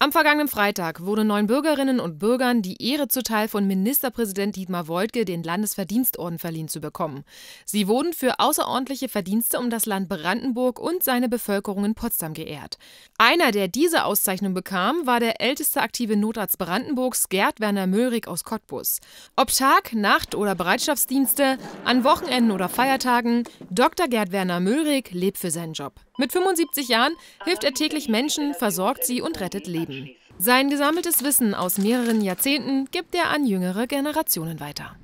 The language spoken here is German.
Am vergangenen Freitag wurde neun Bürgerinnen und Bürgern die Ehre zuteil, von Ministerpräsident Dietmar Woidke den Landesverdienstorden verliehen zu bekommen. Sie wurden für außerordentliche Verdienste um das Land Brandenburg und seine Bevölkerung in Potsdam geehrt. Einer, der diese Auszeichnung bekam, war der älteste aktive Notarzt Brandenburgs, Gerd Werner Möhrig aus Cottbus. Ob Tag, Nacht oder Bereitschaftsdienste, an Wochenenden oder Feiertagen, Dr. Gerd Werner Möhrig lebt für seinen Job. Mit 75 Jahren hilft er täglich Menschen, versorgt sie und rettet Leben. Sein gesammeltes Wissen aus mehreren Jahrzehnten gibt er an jüngere Generationen weiter.